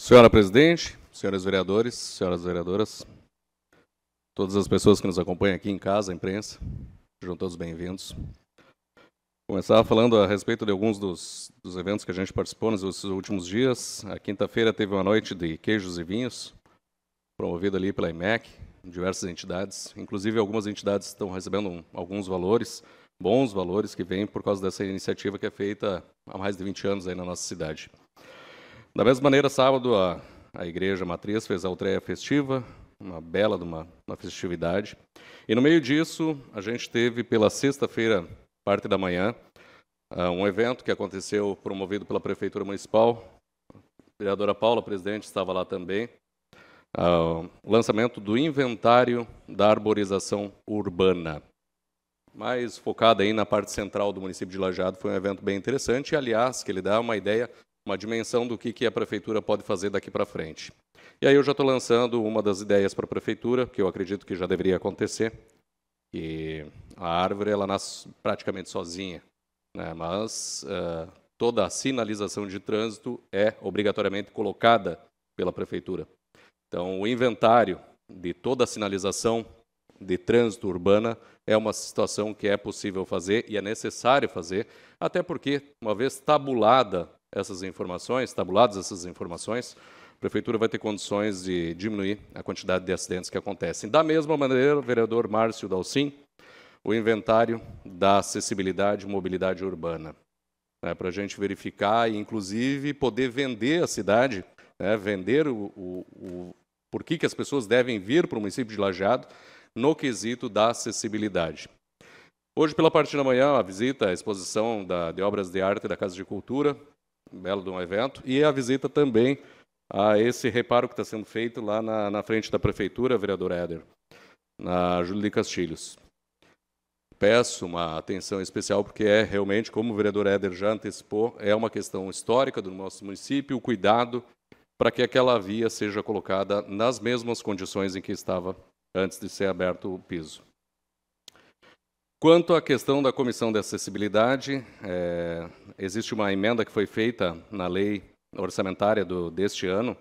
Senhora presidente, senhores vereadores, senhoras vereadoras, todas as pessoas que nos acompanham aqui em casa, a imprensa, sejam todos bem-vindos. Começar falando a respeito de alguns dos, dos, eventos que a gente participou nos últimos dias. A quinta-feira teve uma noite de queijos e vinhos, promovida ali pela IMEC, diversas entidades. Inclusive, algumas entidades estão recebendo alguns valores, bons valores, que vêm por causa dessa iniciativa que é feita há mais de 20 anos aí na nossa cidade. Da mesma maneira, sábado, a, a igreja matriz fez a Altreia festiva, uma bela uma, uma festividade. E no meio disso, a gente teve pela sexta-feira, parte da manhã, ah, um evento que aconteceu promovido pela Prefeitura Municipal. A vereadora Paula, presidente, estava lá também. Uh, o lançamento do inventário da arborização urbana. Mais focado aí na parte central do município de Lajado, foi um evento bem interessante, e, aliás, que ele dá uma ideia uma dimensão do que, que a prefeitura pode fazer daqui para frente. E aí eu já estou lançando uma das ideias para a prefeitura, que eu acredito que já deveria acontecer, que a árvore ela nasce praticamente sozinha, né? mas uh, toda a sinalização de trânsito é obrigatoriamente colocada pela prefeitura. Então, o inventário de toda a sinalização de trânsito urbana é uma situação que é possível fazer e é necessário fazer, até porque, uma vez tabulada essas informações, tabuladas essas informações, a prefeitura vai ter condições de diminuir a quantidade de acidentes que acontecem. Da mesma maneira, o vereador Márcio Dalcin, o inventário da acessibilidade e mobilidade urbana, né, para a gente verificar e, inclusive, poder vender a cidade, né, vender o, o, o por que, as pessoas devem vir para o município de Lajeado no quesito da acessibilidade. Hoje, pela parte da manhã, a visita à exposição da, de obras de arte da Casa de Cultura, belo de um evento, e a visita também a esse reparo que está sendo feito lá na, na frente da prefeitura, vereador Éder, na Júlia de Castilhos. Peço uma atenção especial, porque é realmente, como o vereador Éder já antecipou, é uma questão histórica do nosso município, o cuidado para que aquela via seja colocada nas mesmas condições em que estava antes de ser aberto o piso. Quanto à questão da comissão de acessibilidade, é, existe uma emenda que foi feita na lei orçamentária do, deste ano,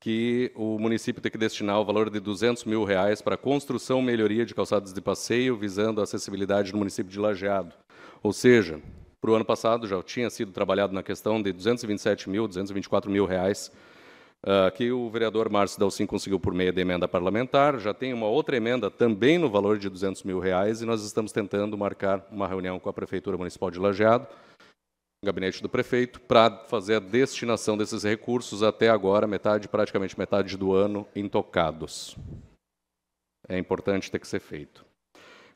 que o município tem que destinar o valor de 200 mil reais para construção e melhoria de calçados de passeio, visando a acessibilidade no município de Lajeado. Ou seja, para o ano passado já tinha sido trabalhado na questão de 227 mil, 224 mil reais ah, que o vereador Márcio Dalcin conseguiu por meio da emenda parlamentar. Já tem uma outra emenda também no valor de 200 mil reais e nós estamos tentando marcar uma reunião com a Prefeitura Municipal de Lajeado, gabinete do prefeito, para fazer a destinação desses recursos até agora, metade, praticamente metade do ano, intocados. É importante ter que ser feito.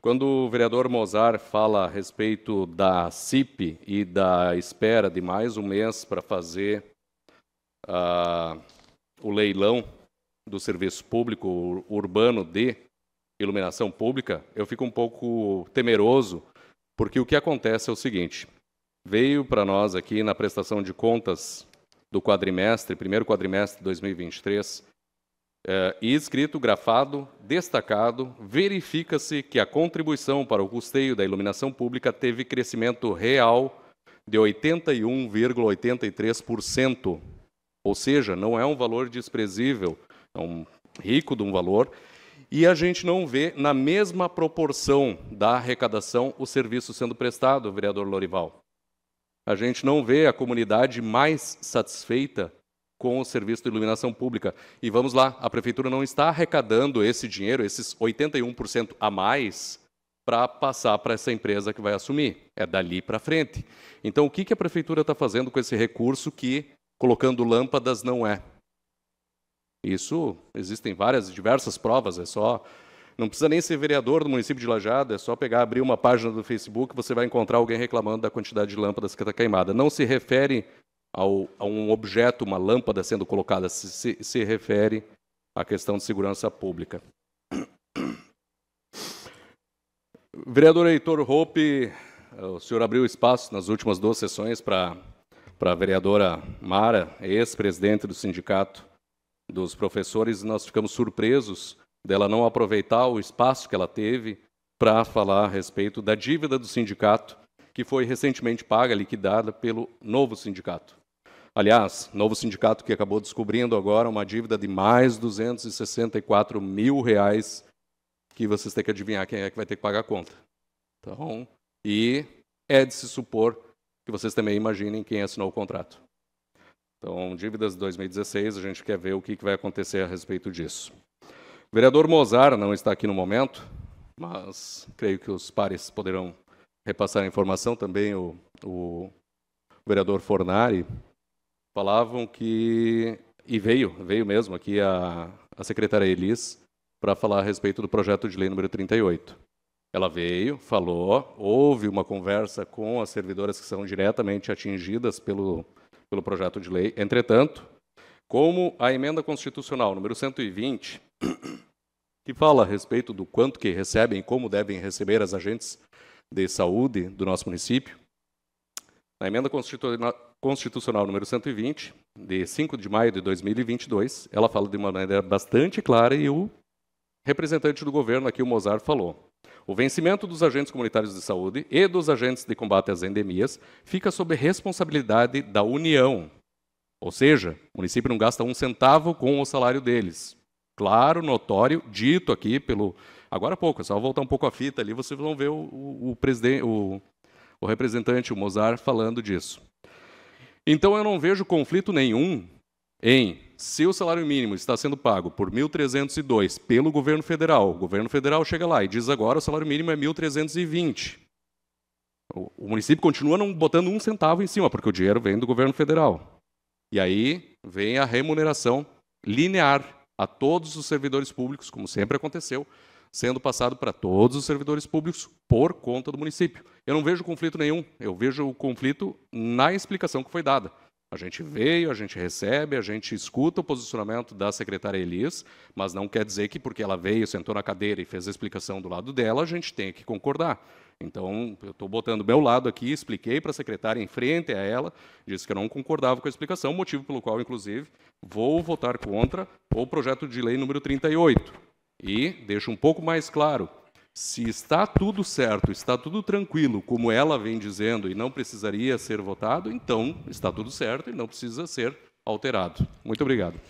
Quando o vereador Mozart fala a respeito da CIP e da espera de mais um mês para fazer a uh, o leilão do serviço público urbano de iluminação pública, eu fico um pouco temeroso, porque o que acontece é o seguinte: veio para nós aqui na prestação de contas do quadrimestre, primeiro quadrimestre de 2023, eh, e escrito, grafado, destacado, verifica-se que a contribuição para o custeio da iluminação pública teve crescimento real de 81,83% ou seja, não é um valor desprezível, é um rico de um valor, e a gente não vê na mesma proporção da arrecadação o serviço sendo prestado, vereador Lorival. A gente não vê a comunidade mais satisfeita com o serviço de iluminação pública. E vamos lá, a prefeitura não está arrecadando esse dinheiro, esses 81% a mais, para passar para essa empresa que vai assumir. É dali para frente. Então, o que a prefeitura está fazendo com esse recurso que colocando lâmpadas não é. Isso existem várias, diversas provas, é só. Não precisa nem ser vereador do município de Lajado, é só pegar, abrir uma página do Facebook, você vai encontrar alguém reclamando da quantidade de lâmpadas que está queimada. Não se refere ao, a um objeto, uma lâmpada sendo colocada, se, se, se refere à questão de segurança pública. Vereador Heitor Roupe, eh, o senhor abriu espaço nas últimas duas sessões para para a vereadora Mara, ex-presidente do sindicato dos professores, nós ficamos surpresos dela não aproveitar o espaço que ela teve para falar a respeito da dívida do sindicato que foi recentemente paga, liquidada pelo novo sindicato. Aliás, novo sindicato que acabou descobrindo agora uma dívida de mais 264 mil reais que vocês têm que adivinhar quem é que vai ter que pagar a conta. Então, e é de se supor que vocês também imaginem quem assinou o contrato. Então, dívidas de 2016, a gente quer ver o que vai acontecer a respeito disso. O vereador Mozar não está aqui no momento, mas creio que os pares poderão repassar a informação. Também o, o vereador Fornari falavam que, e veio, veio mesmo aqui a, a secretária Elis para falar a respeito do projeto de lei número 38. Ela veio, falou, houve uma conversa com as servidoras que são diretamente atingidas pelo, pelo projeto de lei. Entretanto, como a emenda constitucional número 120, que fala a respeito do quanto que recebem e como devem receber as agentes de saúde do nosso município, na emenda constitucional número 120, de 5 de maio de 2022, ela fala de uma maneira bastante clara e o representante do governo aqui, o Mozart, falou. O vencimento dos agentes comunitários de saúde e dos agentes de combate às endemias fica sob responsabilidade da União. Ou seja, o município não gasta um centavo com o salário deles. Claro, notório, dito aqui pelo. Agora há pouco, é só voltar um pouco a fita ali, vocês vão ver o, o, o, presidente, o, o representante, o Mozart, falando disso. Então eu não vejo conflito nenhum em se o salário mínimo está sendo pago por 1.302 pelo governo federal, o governo federal chega lá e diz agora o salário mínimo é 1.320. O município continua não botando um centavo em cima, porque o dinheiro vem do governo federal. E aí vem a remuneração linear a todos os servidores públicos, como sempre aconteceu, sendo passado para todos os servidores públicos por conta do município. Eu não vejo conflito nenhum, eu vejo o conflito na explicação que foi dada. A gente veio, a gente recebe, a gente escuta o posicionamento da secretária Elis, mas não quer dizer que porque ela veio, sentou na cadeira e fez a explicação do lado dela, a gente tem que concordar. Então, eu estou botando meu lado aqui, expliquei para a secretária em frente a ela, disse que eu não concordava com a explicação, motivo pelo qual, inclusive, vou votar contra o projeto de lei número 38. E deixo um pouco mais claro se está tudo certo, está tudo tranquilo, como ela vem dizendo, e não precisaria ser votado, então está tudo certo e não precisa ser alterado. Muito obrigado.